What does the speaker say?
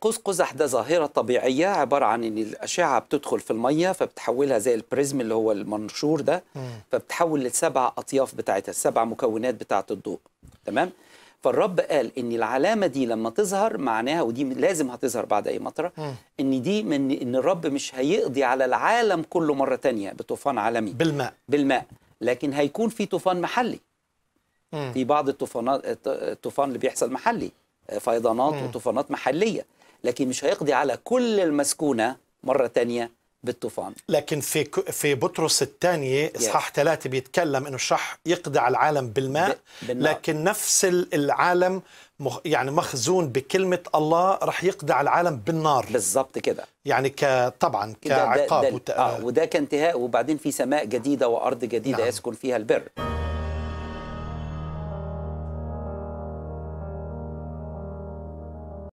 قوس قزح ده ظاهرة طبيعية عبارة عن إن الأشعة بتدخل في المية فبتحولها زي البريزم اللي هو المنشور ده فبتحول لسبع أطياف بتاعتها السبع مكونات بتاعة الضوء تمام فالرب قال إن العلامة دي لما تظهر معناها ودي لازم هتظهر بعد أي مطرة إن دي من إن الرب مش هيقضي على العالم كله مرة تانية بطوفان عالمي بالماء بالماء لكن هيكون في طوفان محلي في بعض الطوفانات الطوفان اللي بيحصل محلي فيضانات وطوفانات محليه لكن مش هيقضي على كل المسكونه مره ثانيه بالطوفان لكن في في بطرس الثانية اصحاح ثلاثة بيتكلم انه الشح يقضي على العالم بالماء بالنار. لكن نفس العالم مخ يعني مخزون بكلمة الله رح يقضي على العالم بالنار بالظبط كده يعني ك طبعا كعقاب ده ده ده آه وده كانتهاء وبعدين في سماء جديدة وأرض جديدة نعم. يسكن فيها البر